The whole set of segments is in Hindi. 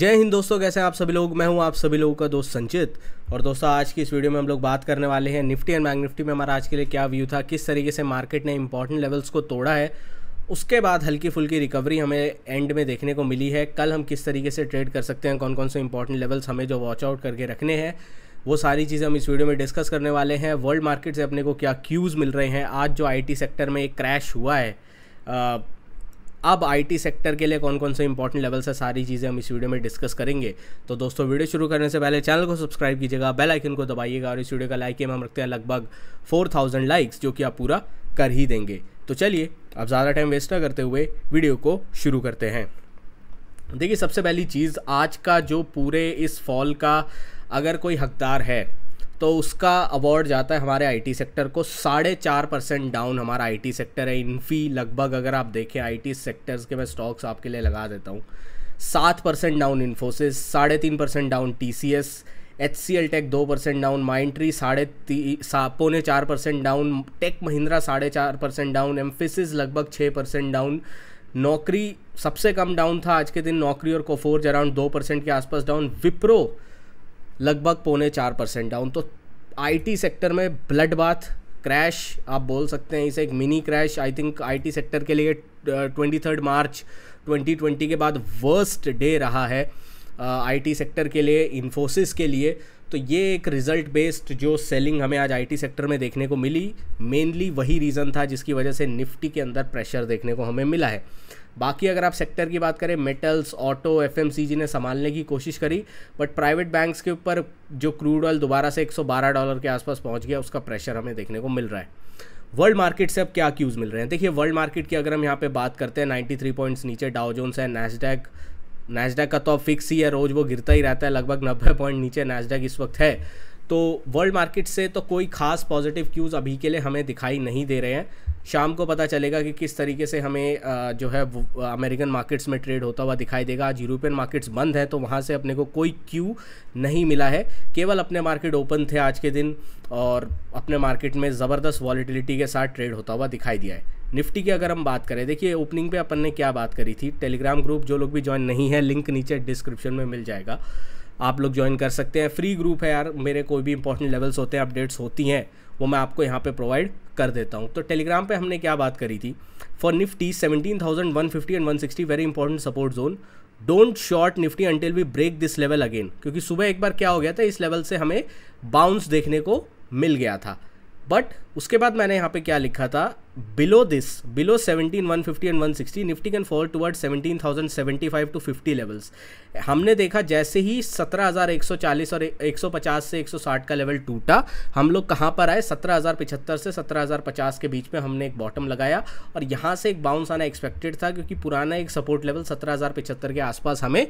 जय हिंद दोस्तों कैसे हैं आप सभी लोग मैं हूं आप सभी लोगों का दोस्त संचित और दोस्तों आज की इस वीडियो में हम लोग बात करने वाले हैं निफ्टी एंड बैंक निफ्टी में हमारा आज के लिए क्या व्यू था किस तरीके से मार्केट ने इंपॉर्टेंट लेवल्स को तोड़ा है उसके बाद हल्की फुल्की रिकवरी हमें एंड में देखने को मिली है कल हम किस तरीके से ट्रेड कर सकते हैं कौन कौन से इंपॉर्टेंट लेवल्स हमें जो वॉच आउट करके रखने हैं वो सारी चीज़ें हम इस वीडियो में डिस्कस करने वाले हैं वर्ल्ड मार्केट से अपने को क्या क्यूज़ मिल रहे हैं आज जो आईटी सेक्टर में एक क्रैश हुआ है अब आईटी सेक्टर के लिए कौन कौन से इंपॉर्टेंट लेवल्स है सारी चीज़ें हम इस वीडियो में डिस्कस करेंगे तो दोस्तों वीडियो शुरू करने से पहले चैनल को सब्सक्राइब कीजिएगा बेल आइकन को दबाइएगा और इस वीडियो का लाइक हम रखते हैं लगभग फोर थाउजेंड लाइक्स जो कि आप पूरा कर ही देंगे तो चलिए अब ज़्यादा टाइम वेस्ट ना करते हुए वीडियो को शुरू करते हैं देखिए सबसे पहली चीज़ आज का जो पूरे इस फॉल का अगर कोई हकदार है तो उसका अवार्ड जाता है हमारे आईटी सेक्टर को साढ़े चार परसेंट डाउन हमारा आईटी सेक्टर है इन्फी लगभग अगर आप देखें आईटी सेक्टर्स के मैं स्टॉक्स आपके लिए लगा देता हूँ सात परसेंट डाउन इन्फोसिस साढ़े तीन percent down T C S H C L tech दो परसेंट डाउन माइंट्री साढ़े सा, पौने चार परसेंट डाउन टेक महिंद्रा साढ़े चार परसेंट डाउन एम्फिसिस लगभग छः परसेंट डाउन नौकरी सबसे कम डाउन था आज के दिन नौकरी और कोफोर्ज अराउंड दो परसेंट के आसपास डाउन विप्रो लगभग पौने चार परसेंट डाउन तो आईटी सेक्टर में ब्लड बाथ क्रैश आप बोल सकते हैं इसे एक mini crash I think IT sector के लिए ट्वेंटी थर्ड मार्च 2020 के बाद वर्स्ट डे रहा है आईटी uh, सेक्टर के लिए इन्फोसिस के लिए तो ये एक रिज़ल्ट बेस्ड जो सेलिंग हमें आज आईटी सेक्टर में देखने को मिली मेनली वही रीज़न था जिसकी वजह से निफ्टी के अंदर प्रेशर देखने को हमें मिला है बाकी अगर आप सेक्टर की बात करें मेटल्स ऑटो एफ ने संभालने की कोशिश करी बट प्राइवेट बैंक्स के ऊपर जो क्रूड ऑयल दोबारा से 112 डॉलर के आसपास पहुंच गया उसका प्रेशर हमें देखने को मिल रहा है वर्ल्ड मार्केट से अब क्या क्यूज़ मिल रहे हैं देखिए वर्ल्ड मार्केट की अगर हम यहाँ पे बात करते हैं 93 पॉइंट्स नीचे डाउ जोन्स है नैसडैक नैसडैक का तो फिक्स ही है रोज़ वो गिरता ही रहता है लगभग नब्बे पॉइंट नीचे नैसडैक इस वक्त है तो वर्ल्ड मार्केट से तो कोई खास पॉजिटिव क्यूज़ अभी के लिए हमें दिखाई नहीं दे रहे हैं शाम को पता चलेगा कि किस तरीके से हमें जो है अमेरिकन मार्केट्स में ट्रेड होता हुआ दिखाई देगा आज यूरोपियन मार्केट्स बंद हैं तो वहाँ से अपने को कोई क्यू नहीं मिला है केवल अपने मार्केट ओपन थे आज के दिन और अपने मार्केट में ज़बरदस्त वॉलीटिलिटी के साथ ट्रेड होता हुआ दिखाई दिया है निफ्टी की अगर हम बात करें देखिए ओपनिंग पे अपन ने क्या बात करी थी टेलीग्राम ग्रुप जो लोग भी ज्वाइन नहीं है लिंक नीचे डिस्क्रिप्शन में मिल जाएगा आप लोग ज्वाइन कर सकते हैं फ्री ग्रुप है यार मेरे कोई भी इंपॉर्टेंट लेवल्स होते हैं अपडेट्स होती हैं वो मैं आपको यहाँ पे प्रोवाइड कर देता हूँ तो टेलीग्राम पे हमने क्या बात करी थी for Nifty 17,150 thousand one fifty and one sixty very important support zone don't short Nifty until we break this level again क्योंकि सुबह एक बार क्या हो गया था इस लेवल से हमें बाउंस देखने को मिल गया था बट उसके बाद मैंने यहाँ पे क्या लिखा था below this below 17 150 and 160 Nifty can fall toward 17,075 to 50 levels हमने देखा जैसे ही 17,140 और 150 से 160 का लेवल टूटा हम लोग कहाँ पर आए 17,075 से 17,050 के बीच में हमने एक बॉटम लगाया और यहाँ से एक बाउंस आना एक्सपेक्टेड था क्योंकि पुराना एक सपोर्ट लेवल 17,075 के आसपास हमें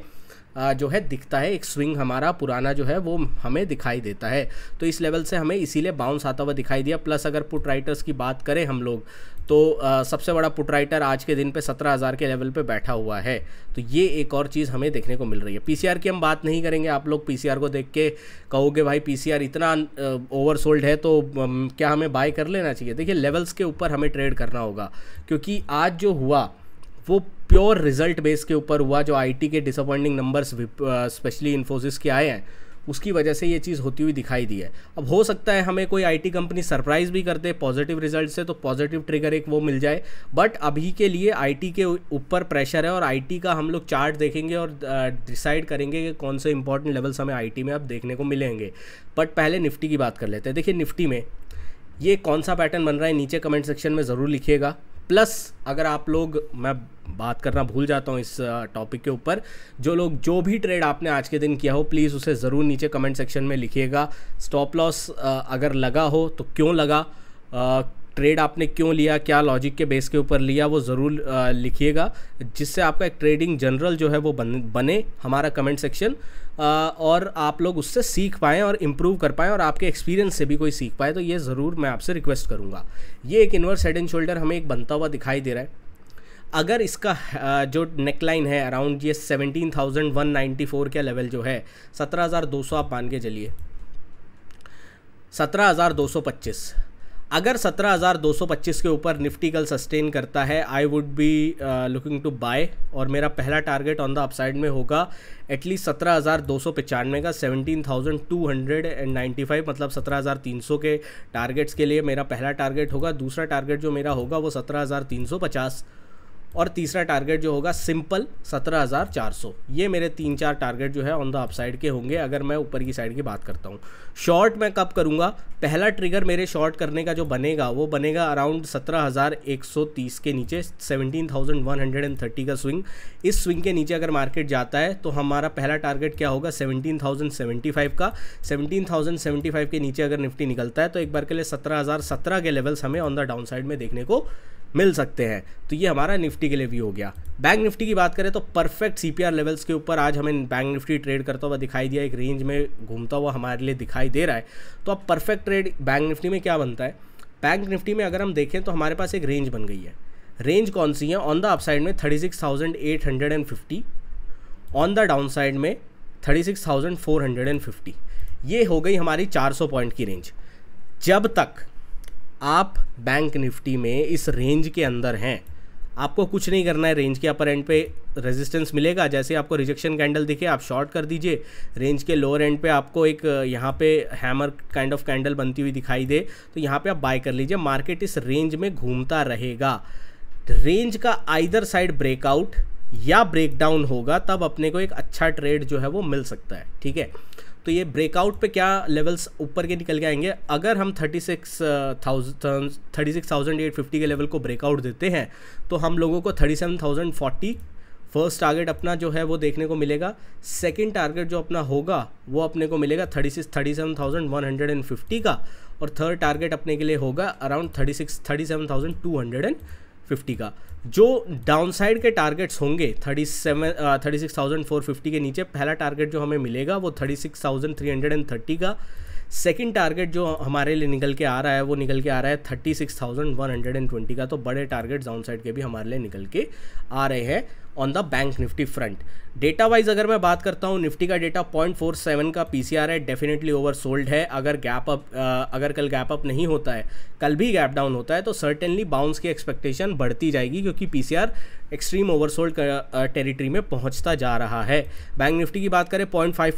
जो है दिखता है एक स्विंग हमारा पुराना जो है वो हमें दिखाई देता है तो इस लेवल से हमें इसीलिए बाउंस आता हुआ दिखाई दिया प्लस अगर पुट राइटर्स की बात करें हम लोग तो आ, सबसे बड़ा पुट राइटर आज के दिन पे सत्रह हज़ार के लेवल पे बैठा हुआ है तो ये एक और चीज़ हमें देखने को मिल रही है पीसीआर की हम बात नहीं करेंगे आप लोग पीसीआर को देख के कहोगे भाई पीसीआर इतना ओवरसोल्ड है तो क्या हमें बाय कर लेना चाहिए देखिए लेवल्स के ऊपर हमें ट्रेड करना होगा क्योंकि आज जो हुआ वो प्योर रिजल्ट बेस के ऊपर हुआ जो आईटी के डिसअपॉइंटिंग नंबर्स स्पेशली इन्फोसिस के आए हैं उसकी वजह से ये चीज़ होती हुई दिखाई दी है अब हो सकता है हमें कोई आईटी कंपनी सरप्राइज भी कर दे पॉजिटिव रिजल्ट से तो पॉजिटिव ट्रिगर एक वो मिल जाए बट अभी के लिए आईटी के ऊपर प्रेशर है और आईटी का हम लोग चार्ट देखेंगे और डिसाइड uh, करेंगे कि कौन से इंपॉर्टेंट लेवल्स हमें आईटी में अब देखने को मिलेंगे बट पहले निफ्टी की बात कर लेते हैं देखिए निफ्टी में ये कौन सा पैटर्न बन रहा है नीचे कमेंट सेक्शन में ज़रूर लिखिएगा प्लस अगर आप लोग मैं बात करना भूल जाता हूँ इस टॉपिक के ऊपर जो लोग जो भी ट्रेड आपने आज के दिन किया हो प्लीज़ उसे ज़रूर नीचे कमेंट सेक्शन में लिखिएगा स्टॉप लॉस अगर लगा हो तो क्यों लगा ट्रेड आपने क्यों लिया क्या लॉजिक के बेस के ऊपर लिया वो ज़रूर लिखिएगा जिससे आपका एक ट्रेडिंग जनरल जो है वो बन, बने हमारा कमेंट सेक्शन और आप लोग उससे सीख पाएँ और इम्प्रूव कर पाएँ और आपके एक्सपीरियंस से भी कोई सीख पाए तो ये ज़रूर मैं आपसे रिक्वेस्ट करूँगा ये एक इन्वर्स हेड एंड शोल्डर हमें एक बनता हुआ दिखाई दे रहा है अगर इसका जो नेकलाइन है अराउंड ये seventeen thousand one ninety four का लेवल जो है सत्रह हज़ार दो सौ आप मान के चलिए सत्रह हज़ार दो सौ पच्चीस अगर 17,225 के ऊपर निफ्टी कल सस्टेन करता है I would be looking to buy और मेरा पहला टारगेट ऑन द अपसाइड में होगा एटलीस्ट सत्रह हज़ार दो सौ पचानवे का seventeen thousand two hundred and ninety five मतलब सत्रह हज़ार तीन सौ के टारगेट्स के लिए मेरा पहला टारगेट होगा दूसरा टारगेट जो मेरा होगा वो सत्रह हज़ार तीन सौ पचास और तीसरा टारगेट जो होगा सिंपल 17,400 ये मेरे तीन चार टारगेट जो है ऑन द अपसाइड के होंगे अगर मैं ऊपर की साइड की बात करता हूँ शॉर्ट मैं कब करूँगा पहला ट्रिगर मेरे शॉर्ट करने का जो बनेगा वो बनेगा अराउंड 17,130 के नीचे 17,130 का स्विंग इस स्विंग के नीचे अगर मार्केट जाता है तो हमारा पहला टारगेट क्या होगा फाइव का फाइव के नीचे अगर निफ्टी निकलता है तो एक बार के लिए सत्रह के लेवल्स हमें ऑन द डाउन साइड में देखने को मिल सकते हैं तो ये हमारा निफ्टी निफ्टी के लिए भी हो गया बैंक निफ्टी की बात करें तो परफेक्ट सी लेवल्स के ऊपर आज हमें बैंक निफ्टी ट्रेड करता हुआ दिखाई दिया एक रेंज में घूमता हुआ हमारे लिए दिखाई दे रहा है तो अब परफेक्ट ट्रेड बैंक निफ्टी में क्या बनता है बैंक निफ्टी में अगर हम देखें तो हमारे पास एक रेंज बन गई है रेंज कौन सी है ऑन द अपसाइड में thirty six thousand eight hundred and fifty on the down side में thirty six thousand four hundred and fifty ये हो गई हमारी चार सौ पॉइंट की रेंज जब तक आप बैंक निफ्टी में इस रेंज के अंदर हैं आपको कुछ नहीं करना है रेंज के अपर एंड पे रेजिस्टेंस मिलेगा जैसे आपको रिजेक्शन कैंडल दिखे आप शॉर्ट कर दीजिए रेंज के लोअर एंड पे आपको एक यहाँ पे हैमर काइंड ऑफ कैंडल बनती हुई दिखाई दे तो यहाँ पे आप बाय कर लीजिए मार्केट इस रेंज में घूमता रहेगा रेंज का आइदर साइड ब्रेकआउट या ब्रेकडाउन होगा तब अपने को एक अच्छा ट्रेड जो है वो मिल सकता है ठीक है तो ये ब्रेकआउट पे क्या लेवल्स ऊपर के निकल के आएंगे अगर हम thirty six thousand thirty six thousand eight fifty के लेवल को ब्रेकआउट देते हैं तो हम लोगों को thirty seven thousand forty first target अपना जो है वो देखने को मिलेगा सेकेंड टारगेट जो अपना होगा वो अपने को मिलेगा thirty six thirty seven thousand one hundred and fifty का और थर्ड टारगेट अपने के लिए होगा around thirty six thirty seven thousand two hundred and fifty का जो डाउनसाइड के टारगेट्स होंगे thirty seven thirty six thousand four fifty के नीचे पहला टारगेट जो हमें मिलेगा वो thirty six thousand three hundred and thirty का सेकंड टारगेट जो हमारे लिए निकल के आ रहा है वो निकल के आ रहा है thirty six thousand one hundred and twenty का तो बड़े टारगेट डाउन साइड के भी हमारे लिए निकल के आ रहे हैं on the bank Nifty front data wise अगर मैं बात करता हूँ निफ्टी का डेटा 0.47 का आर है डेफिनेटली ओवर सोल्ड है अगर गैप अप अगर कल गैप अप नहीं होता है कल भी गैप डाउन होता है तो सर्टेनली बाउंस की एक्सपेक्टेशन बढ़ती जाएगी क्योंकि आर एक्सट्रीम ओवरसोल्ड टेरिटरी में पहुंचता जा रहा है बैंक निफ्टी की बात करें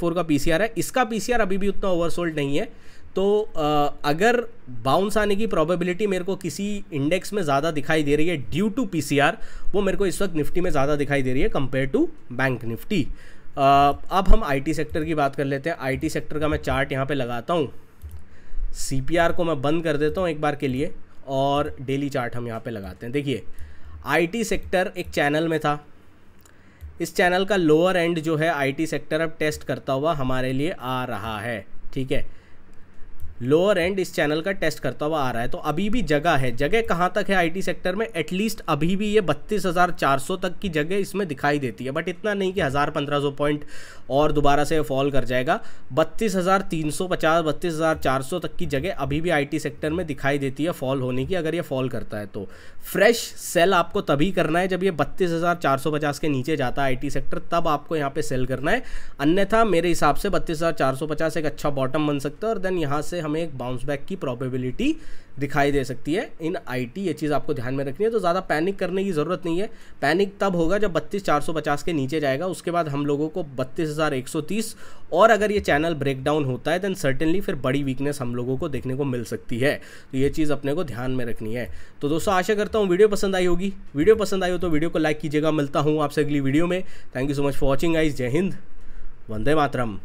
फोर का आर है इसका आर अभी भी उतना ओवरसोल्ड नहीं है तो आ, अगर बाउंस आने की प्रोबेबिलिटी मेरे को किसी इंडेक्स में ज़्यादा दिखाई दे रही है ड्यू टू पी वो मेरे को इस वक्त निफ्टी में ज़्यादा दिखाई दे रही है कंपेयर टू बैंक निफ्टी अब हम आईटी सेक्टर की बात कर लेते हैं आईटी सेक्टर का मैं चार्ट यहाँ पे लगाता हूँ सी को मैं बंद कर देता हूँ एक बार के लिए और डेली चार्ट हम यहाँ पे लगाते हैं देखिए आईटी सेक्टर एक चैनल में था इस चैनल का लोअर एंड जो है आईटी सेक्टर अब टेस्ट करता हुआ हमारे लिए आ रहा है ठीक है लोअर एंड इस चैनल का टेस्ट करता हुआ आ रहा है तो अभी भी जगह है जगह कहाँ तक है आईटी सेक्टर में एटलीस्ट अभी भी ये बत्तीस हज़ार चार सौ तक की जगह इसमें दिखाई देती है बट इतना नहीं कि हज़ार पंद्रह सौ पॉइंट और दोबारा से फॉल कर जाएगा बत्तीस हज़ार तीन सौ पचास बत्तीस हज़ार चार सौ तक की जगह अभी भी आईटी सेक्टर में दिखाई देती है फॉल होने की अगर ये फॉल करता है तो फ्रेश सेल आपको तभी करना है जब ये बत्तीस हज़ार चार सौ पचास के नीचे जाता है आई सेक्टर तब आपको यहाँ पर सेल करना है अन्यथा मेरे हिसाब से बत्तीस हज़ार चार सौ पचास एक अच्छा बॉटम बन सकता है और देन यहाँ से हमें एक बाउंस बैक की प्रॉबेबिलिटी दिखाई दे सकती है इन आईटी ये चीज़ आपको ध्यान में रखनी है तो ज़्यादा पैनिक करने की ज़रूरत नहीं है पैनिक तब होगा जब बत्तीस चार सौ पचास के नीचे जाएगा उसके बाद हम लोगों को बत्तीस हज़ार एक सौ तीस और अगर ये चैनल ब्रेकडाउन होता है देन सर्टेनली फिर बड़ी वीकनेस हम लोगों को देखने को मिल सकती है तो ये चीज़ अपने को ध्यान में रखनी है तो दोस्तों आशा करता हूँ वीडियो पसंद आई होगी वीडियो पसंद आई हो तो वीडियो को लाइक कीजिएगा मिलता हूँ आपसे अगली वीडियो में thank you so much for watching आइज जय हिंद वंदे मातरम